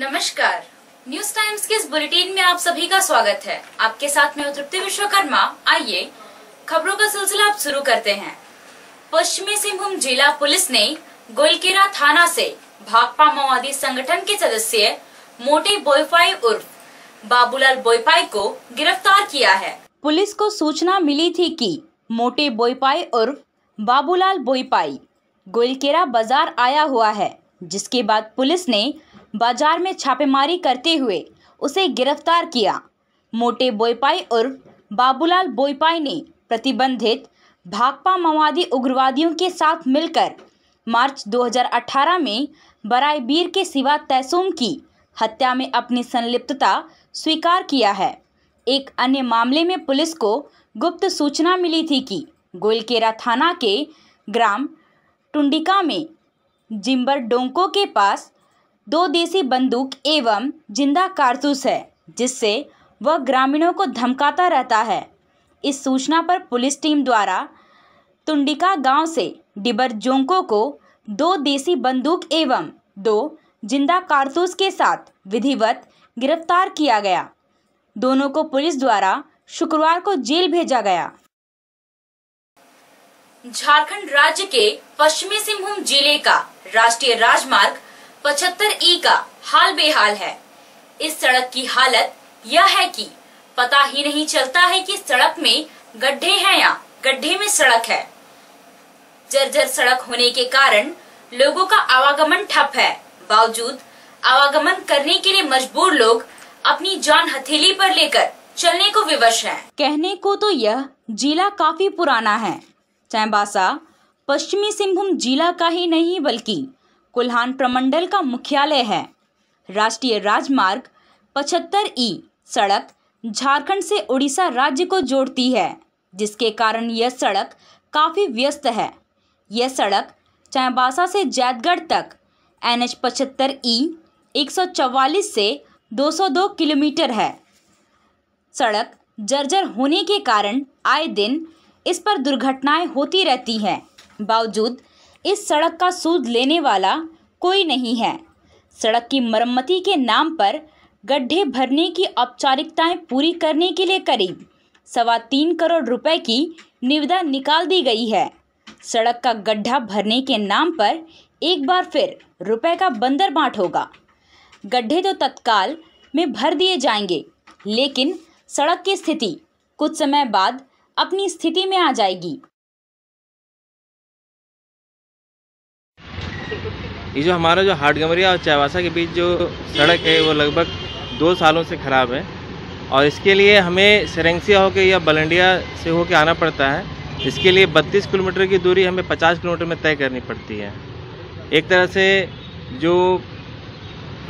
नमस्कार news times के इस बुलेटिन में आप सभी का स्वागत है आपके साथ में तृप्ति विश्वकर्मा आइए खबरों का सिलसिला आप शुरू करते हैं पश्चिमी सिंहभूम जिला पुलिस ने गोलकेरा थाना से भाकपा माओवादी संगठन के सदस्य मोटे बोईफाई उर्फ बाबूलाल बोईफाई को गिरफ्तार किया है पुलिस को सूचना मिली थी की मोटे बोईपाई उर्फ बाबूलाल बोईपाई गोलकेरा बाजार आया हुआ है जिसके बाद पुलिस ने बाजार में छापेमारी करते हुए उसे गिरफ्तार किया मोटे बोईपाई उर्फ बाबूलाल बोईपाई ने प्रतिबंधित भाकपा माओवादी उग्रवादियों के साथ मिलकर मार्च 2018 में बराईबीर के सिवा तैसूम की हत्या में अपनी संलिप्तता स्वीकार किया है एक अन्य मामले में पुलिस को गुप्त सूचना मिली थी कि गोलकेरा थाना के ग्राम टुंडिका में जिम्बर डोंको के पास दो देसी बंदूक एवं जिंदा कारतूस है जिससे वह ग्रामीणों को धमकाता रहता है इस सूचना पर पुलिस टीम द्वारा तुंडिका गांव से डिबर जोंको को दो देसी बंदूक एवं दो जिंदा कारतूस के साथ विधिवत गिरफ्तार किया गया दोनों को पुलिस द्वारा शुक्रवार को जेल भेजा गया झारखंड राज्य के पश्चिमी सिंहभूम जिले का राष्ट्रीय राजमार्ग पचहत्तर ई का हाल बेहाल है इस सड़क की हालत यह है कि पता ही नहीं चलता है कि सड़क में गड्ढे हैं या गड्ढे में सड़क है जर्जर सड़क होने के कारण लोगों का आवागमन ठप है बावजूद आवागमन करने के लिए मजबूर लोग अपनी जान हथेली पर लेकर चलने को विवश हैं। कहने को तो यह जिला काफी पुराना है चैम्बासा पश्चिमी सिंहभूम जिला का ही नहीं बल्कि कोल्हान प्रमंडल का मुख्यालय है राष्ट्रीय राजमार्ग पचहत्तर ई सड़क झारखंड से उड़ीसा राज्य को जोड़ती है जिसके कारण यह सड़क काफ़ी व्यस्त है यह सड़क चाईबासा से जैतगढ़ तक एन एच पचहत्तर ई एक से 202 किलोमीटर है सड़क जर्जर होने के कारण आए दिन इस पर दुर्घटनाएं होती रहती हैं बावजूद इस सड़क का सूद लेने वाला कोई नहीं है सड़क की मरम्मती के नाम पर गड्ढे भरने की औपचारिकताएं पूरी करने के लिए करीब सवा तीन करोड़ रुपए की निविदा निकाल दी गई है सड़क का गड्ढा भरने के नाम पर एक बार फिर रुपए का बंदर बांट होगा गड्ढे तो तत्काल में भर दिए जाएंगे लेकिन सड़क की स्थिति कुछ समय बाद अपनी स्थिति में आ जाएगी ये जो हमारा जो हाटगमरिया और चाईवासा के बीच जो सड़क है वो लगभग दो सालों से ख़राब है और इसके लिए हमें सरेंगसिया होकर या बलंडिया से होकर आना पड़ता है इसके लिए 32 किलोमीटर की दूरी हमें 50 किलोमीटर में तय करनी पड़ती है एक तरह से जो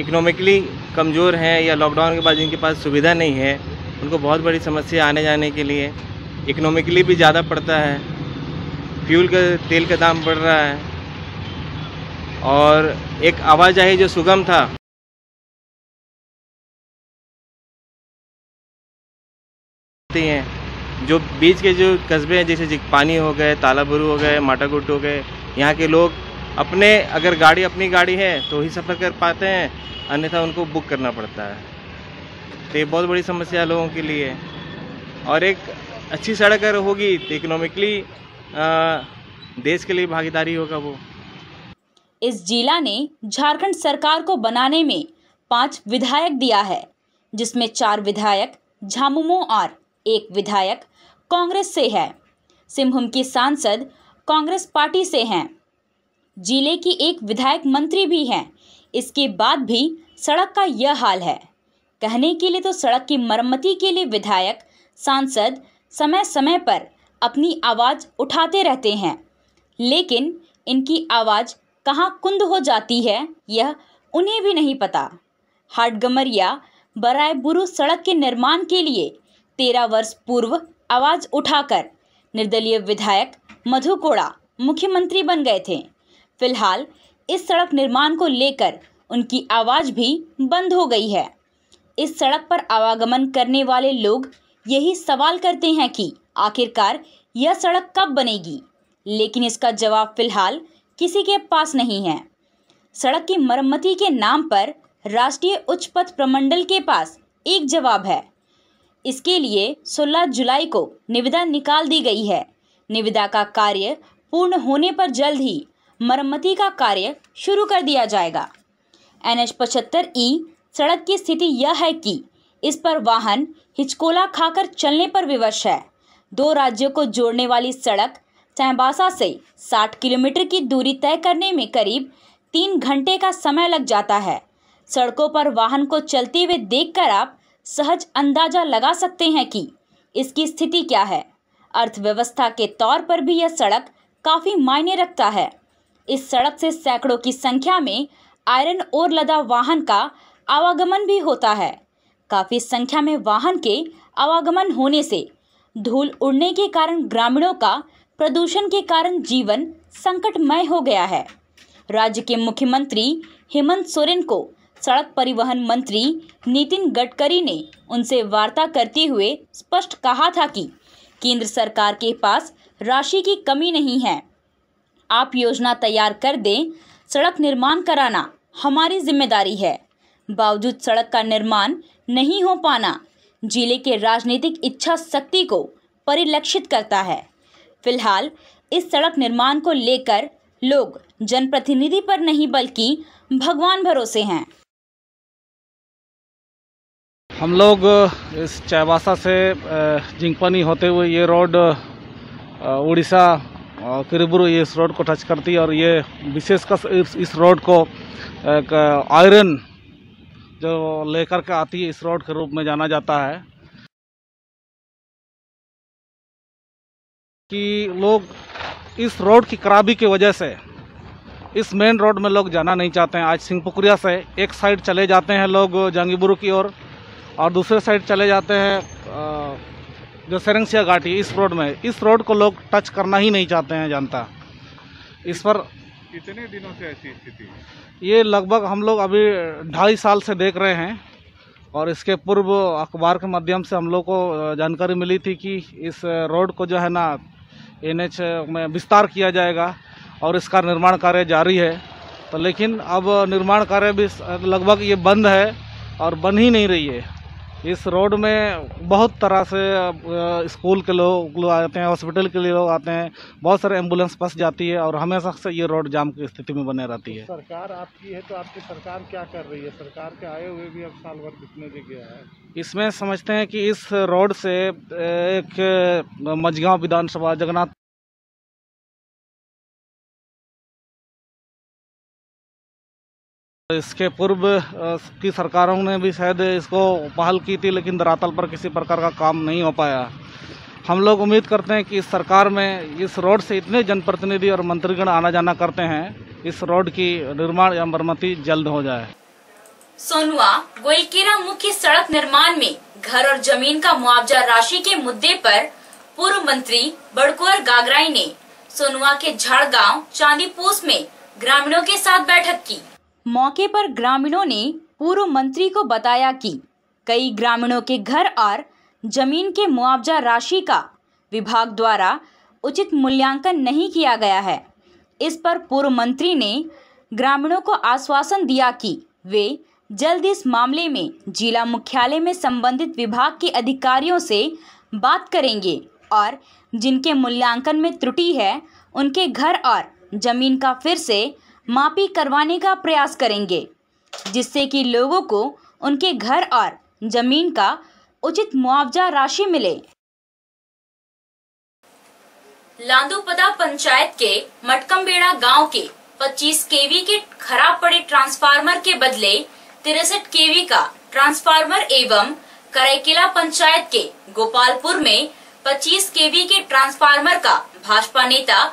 इकोनॉमिकली कमज़ोर हैं या लॉकडाउन के बाद जिनके पास सुविधा नहीं है उनको बहुत बड़ी समस्या आने जाने के लिए इकोनॉमिकली भी ज़्यादा पड़ता है फ्यूल का तेल का दाम बढ़ रहा है और एक आवाजाही जो सुगम था हैं जो बीच के जो कस्बे हैं जैसे पानी हो गए तालाबरू हो गए माटागुट हो गए यहाँ के लोग अपने अगर गाड़ी अपनी गाड़ी है तो ही सफ़र कर पाते हैं अन्यथा उनको बुक करना पड़ता है तो ये बहुत बड़ी समस्या है लोगों के लिए और एक अच्छी सड़क अगर होगी तो इकोनॉमिकली देश के लिए भागीदारी होगा वो इस जिला ने झारखंड सरकार को बनाने में पांच विधायक दिया है जिसमें चार विधायक झामुमो और एक विधायक कांग्रेस से है सिंहभूम की सांसद कांग्रेस पार्टी से हैं जिले की एक विधायक मंत्री भी हैं इसके बाद भी सड़क का यह हाल है कहने के लिए तो सड़क की मरम्मती के लिए विधायक सांसद समय समय पर अपनी आवाज़ उठाते रहते हैं लेकिन इनकी आवाज़ कहाँ कुंद हो जाती है यह उन्हें भी नहीं पता हाटगमर या बराय बुरु सड़क के निर्माण के लिए तेरह वर्ष पूर्व आवाज उठाकर निर्दलीय विधायक मधु कोड़ा मुख्यमंत्री बन गए थे फिलहाल इस सड़क निर्माण को लेकर उनकी आवाज़ भी बंद हो गई है इस सड़क पर आवागमन करने वाले लोग यही सवाल करते हैं कि आखिरकार यह सड़क कब बनेगी लेकिन इसका जवाब फिलहाल किसी के पास नहीं है सड़क की मरम्मती के नाम पर राष्ट्रीय उच्च पथ प्रमंडल के पास एक जवाब है इसके लिए 16 जुलाई को निविदा निकाल दी गई है निविदा का कार्य पूर्ण होने पर जल्द ही मरम्मती का कार्य शुरू कर दिया जाएगा एन एच पचहत्तर ई सड़क की स्थिति यह है कि इस पर वाहन हिचकोला खाकर चलने पर विवश है दो राज्यों को जोड़ने वाली सड़क सहबासा से 60 किलोमीटर की दूरी तय करने में करीब तीन घंटे का समय लग जाता है सड़कों पर वाहन को चलते हुए देखकर आप सहज अंदाजा लगा सकते हैं कि इसकी स्थिति क्या है अर्थव्यवस्था के तौर पर भी यह सड़क काफ़ी मायने रखता है इस सड़क से सैकड़ों की संख्या में आयरन और लदा वाहन का आवागमन भी होता है काफ़ी संख्या में वाहन के आवागमन होने से धूल उड़ने के कारण ग्रामीणों का प्रदूषण के कारण जीवन संकटमय हो गया है राज्य के मुख्यमंत्री हेमंत सोरेन को सड़क परिवहन मंत्री नितिन गडकरी ने उनसे वार्ता करते हुए स्पष्ट कहा था कि केंद्र सरकार के पास राशि की कमी नहीं है आप योजना तैयार कर दें सड़क निर्माण कराना हमारी जिम्मेदारी है बावजूद सड़क का निर्माण नहीं हो पाना जिले के राजनीतिक इच्छा शक्ति को परिलक्षित करता है फिलहाल इस सड़क निर्माण को लेकर लोग जनप्रतिनिधि पर नहीं बल्कि भगवान भरोसे हैं हम लोग इस चाईबासा से जिंकपनी होते हुए ये रोड उड़ीसा किरीबुरु ये इस रोड को टच करती है और ये विशेषकर इस, रोड को एक आयरन जो लेकर के आती है इस रोड के रूप में जाना जाता है कि लोग इस रोड की खराबी की वजह से इस मेन रोड में लोग जाना नहीं चाहते हैं आज सिंहपुकरिया से एक साइड चले जाते हैं लोग जहांगीपुर की ओर और, और दूसरे साइड चले जाते हैं जो सरंगसिया घाटी इस रोड में इस रोड को लोग टच करना ही नहीं चाहते हैं जनता इस पर कितने दिनों से ऐसी स्थिति ये लगभग हम लोग अभी ढाई साल से देख रहे हैं और इसके पूर्व अखबार के माध्यम से हम लोग को जानकारी मिली थी कि इस रोड को जो है ना एन में विस्तार किया जाएगा और इसका निर्माण कार्य जारी है तो लेकिन अब निर्माण कार्य भी लगभग ये बंद है और बन ही नहीं रही है इस रोड में बहुत तरह से स्कूल के लोग लो आते हैं हॉस्पिटल के लिए लोग आते हैं बहुत सारे एम्बुलेंस फंस जाती है और हमेशा से ये रोड जाम की स्थिति में बने रहती है तो सरकार आपकी है तो आपकी सरकार क्या कर रही है सरकार के आए हुए भी अब साल भर कितने गया है इसमें समझते हैं कि इस रोड से एक मझगांव विधानसभा जगन्नाथ इसके पूर्व की सरकारों ने भी शायद इसको पहल की थी लेकिन धरातल पर किसी प्रकार का काम नहीं हो पाया हम लोग उम्मीद करते हैं कि इस सरकार में इस रोड से इतने जनप्रतिनिधि और मंत्रीगण आना जाना करते हैं इस रोड की निर्माण या मरम्मति जल्द हो जाए सोनुआ गोलकेरा मुख्य सड़क निर्माण में घर और जमीन का मुआवजा राशि के मुद्दे पर पूर्व मंत्री बड़कुअर गागराई ने सोनुआ के झाड़ गाँव चांदीपोस में ग्रामीणों के साथ बैठक की मौके पर ग्रामीणों ने पूर्व मंत्री को बताया कि कई ग्रामीणों के घर और जमीन के मुआवजा राशि का विभाग द्वारा उचित मूल्यांकन नहीं किया गया है इस पर पूर्व मंत्री ने ग्रामीणों को आश्वासन दिया कि वे जल्द इस मामले में जिला मुख्यालय में संबंधित विभाग के अधिकारियों से बात करेंगे और जिनके मूल्यांकन में त्रुटि है उनके घर और जमीन का फिर से मापी करवाने का प्रयास करेंगे जिससे कि लोगों को उनके घर और जमीन का उचित मुआवजा राशि मिले लांदोपदा पंचायत के मटकमबेड़ा गांव के 25 केवी के खराब पड़े ट्रांसफार्मर के बदले तिरसठ केवी का ट्रांसफार्मर एवं करेकिला पंचायत के गोपालपुर में 25 केवी के ट्रांसफार्मर का भाजपा नेता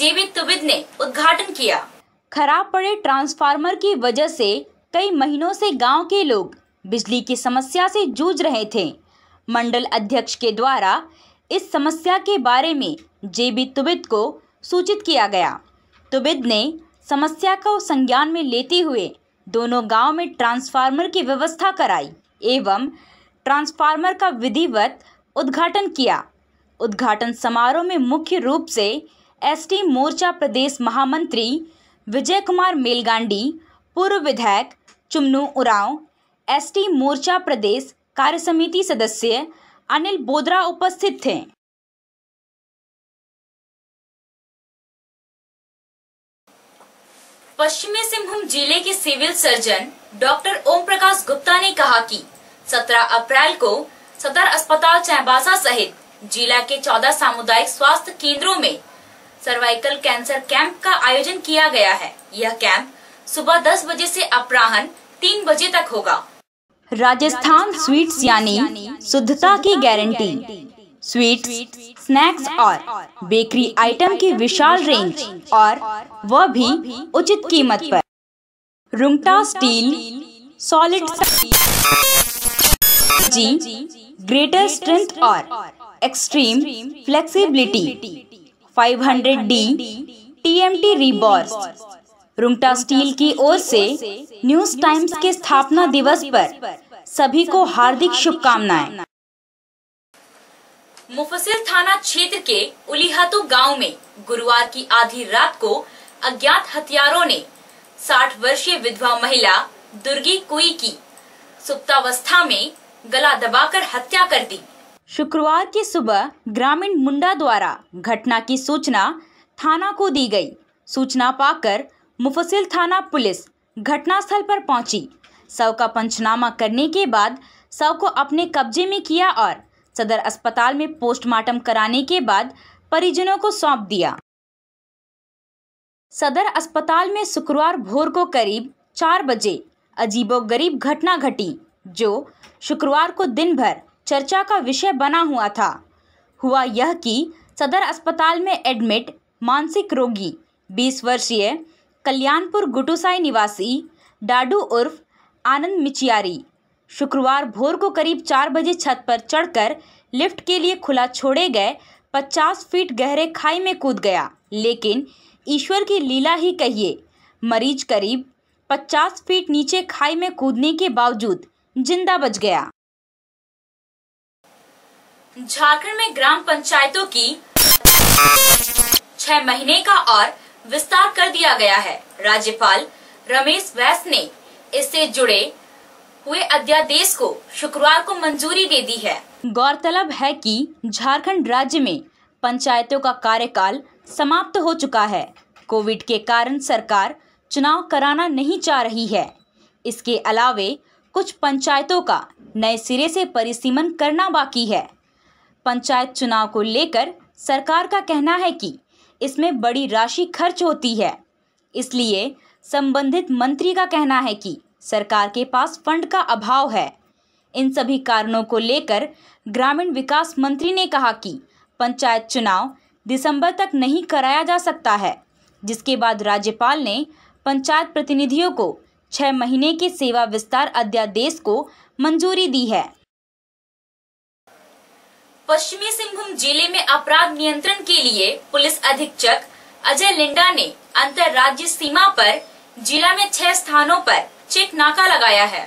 जेवी तुबिद ने उद्घाटन किया खराब पड़े ट्रांसफार्मर की वजह से कई महीनों से गांव के लोग बिजली की समस्या से जूझ रहे थे मंडल अध्यक्ष के द्वारा इस समस्या के बारे में जेबी तुबिद को सूचित किया गया तुबिद ने समस्या को संज्ञान में लेते हुए दोनों गांव में ट्रांसफार्मर की व्यवस्था कराई एवं ट्रांसफार्मर का विधिवत उद्घाटन किया उद्घाटन समारोह में मुख्य रूप से एसटी मोर्चा प्रदेश महामंत्री विजय कुमार मेलगांडी पूर्व विधायक चुमनू उराव एसटी मोर्चा प्रदेश कार्य समिति सदस्य अनिल बोदरा उपस्थित थे पश्चिमी सिंहभूम जिले के civil surgeon doctor Om Prakash Gupta ने कहा कि 17 अप्रैल को सदर अस्पताल चैबासा सहित जिला के 14 सामुदायिक स्वास्थ्य केंद्रों में सर्वाइकल कैंसर कैंप का आयोजन किया गया है यह कैंप सुबह दस बजे से अपराहन तीन बजे तक होगा राजस्थान स्वीट्स यानी शुद्धता की गारंटी स्वीट्स स्नैक्स और बेकरी आइटम की विशाल रेंज और वह भी उचित कीमत पर रुंगटा स्टील सॉलिड जी ग्रेटर स्ट्रेंथ और extreme flexibility 500D T rebars Rungta steel की ओर से न्यूज टाइम्स के स्थापना दिवस पर सभी को हार्दिक शुभकामनाएं मुफसिल थाना क्षेत्र के उलिहातु गांव में गुरुवार की आधी रात को अज्ञात हथियारों ने 60 वर्षीय विधवा महिला दुर्गी कुई की सुप्तावस्था में गला दबाकर हत्या कर दी शुक्रवार की सुबह ग्रामीण मुंडा द्वारा घटना की सूचना थाना को दी गई सूचना पाकर मुफसिल थाना पुलिस घटनास्थल पर पहुंची शव का पंचनामा करने के बाद शव को अपने कब्जे में किया और सदर अस्पताल में पोस्टमार्टम कराने के बाद परिजनों को सौंप दिया सदर अस्पताल में शुक्रवार भोर को करीब चार बजे अजीबोगरीब घटना घटी जो शुक्रवार को दिन भर चर्चा का विषय बना हुआ था हुआ यह कि सदर अस्पताल में एडमिट मानसिक रोगी 20 वर्षीय कल्याणपुर गुटुसाई निवासी डाडू उर्फ आनंद मिचियारी शुक्रवार भोर को करीब चार बजे छत पर चढ़कर लिफ्ट के लिए खुला छोड़े गए 50 फीट गहरे खाई में कूद गया लेकिन ईश्वर की लीला ही कहिए मरीज करीब 50 फीट नीचे खाई में कूदने के बावजूद जिंदा बच गया झारखंड में ग्राम पंचायतों की छह महीने का और विस्तार कर दिया गया है राज्यपाल रमेश वैस ने इससे जुड़े हुए अध्यादेश को शुक्रवार को मंजूरी दे दी है गौरतलब है कि झारखंड राज्य में पंचायतों का कार्यकाल समाप्त हो चुका है कोविड के कारण सरकार चुनाव कराना नहीं चाह रही है इसके अलावे कुछ पंचायतों का नए सिरे से परिसीमन करना बाकी है पंचायत चुनाव को लेकर सरकार का कहना है कि इसमें बड़ी राशि खर्च होती है इसलिए संबंधित मंत्री का कहना है कि सरकार के पास फंड का अभाव है इन सभी कारणों को लेकर ग्रामीण विकास मंत्री ने कहा कि पंचायत चुनाव दिसंबर तक नहीं कराया जा सकता है जिसके बाद राज्यपाल ने पंचायत प्रतिनिधियों को छः महीने के सेवा विस्तार अध्यादेश को मंजूरी दी है पश्चिमी सिंहभूम जिले में अपराध नियंत्रण के लिए पुलिस अधीक्षक अजय लिंडा ने अंतर्राज्य सीमा पर जिला में छह स्थानों पर चेक नाका लगाया है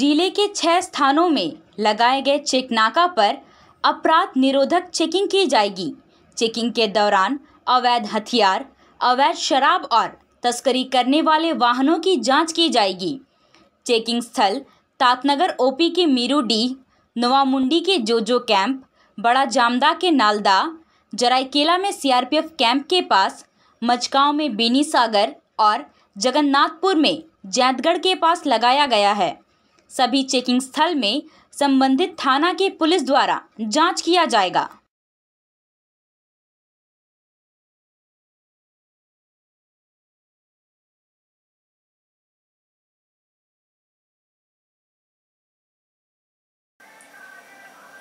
जिले के छह स्थानों में लगाए गए चेक नाका पर अपराध निरोधक चेकिंग की जाएगी चेकिंग के दौरान अवैध हथियार अवैध शराब और तस्करी करने वाले वाहनों की जांच की जाएगी चेकिंग स्थल तातनगर ओपी के मीरू डी नवामुंडी के जोजो कैंप बड़ा जामदा के नालदा जरायकेला में सीआरपीएफ कैंप के पास मचकाव में बेनी सागर और जगन्नाथपुर में जैतगढ़ के पास लगाया गया है सभी चेकिंग स्थल में संबंधित थाना के पुलिस द्वारा जांच किया जाएगा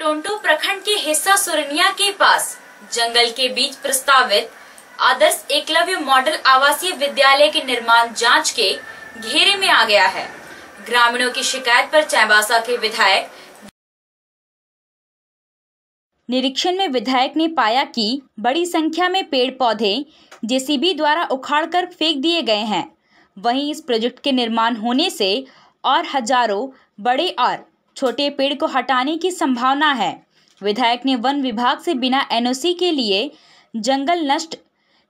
टोंटो प्रखंड के हिस्सा सुरनिया के पास जंगल के बीच प्रस्तावित आदर्श एकलव्य मॉडल आवासीय विद्यालय के निर्माण जांच के घेरे में आ गया है ग्रामीणों की शिकायत पर चैबासा के विधायक निरीक्षण में विधायक ने पाया कि बड़ी संख्या में पेड़ पौधे जेसीबी द्वारा उखाड़कर फेंक दिए गए हैं वहीं इस प्रोजेक्ट के निर्माण होने से और हजारों बड़े और छोटे पेड़ को हटाने की संभावना है विधायक ने वन विभाग से बिना एनओसी के लिए जंगल नष्ट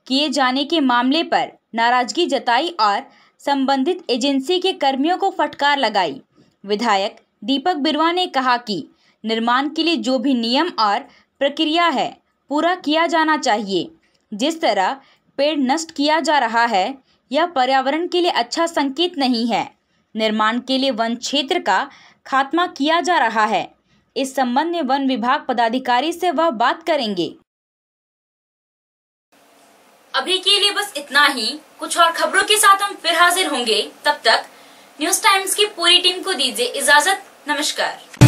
किए जाने के मामले पर नाराजगी जताई और संबंधित एजेंसी के कर्मियों को फटकार लगाई विधायक दीपक बिरवा ने कहा कि निर्माण के लिए जो भी नियम और प्रक्रिया है पूरा किया जाना चाहिए जिस तरह पेड़ नष्ट किया जा रहा है यह पर्यावरण के लिए अच्छा संकेत नहीं है निर्माण के लिए वन क्षेत्र का खात्मा किया जा रहा है इस संबंध में वन विभाग पदाधिकारी से वह बात करेंगे अभी के लिए बस इतना ही कुछ और खबरों के साथ हम फिर हाजिर होंगे तब तक न्यूज टाइम्स की पूरी टीम को दीजिए इजाजत नमस्कार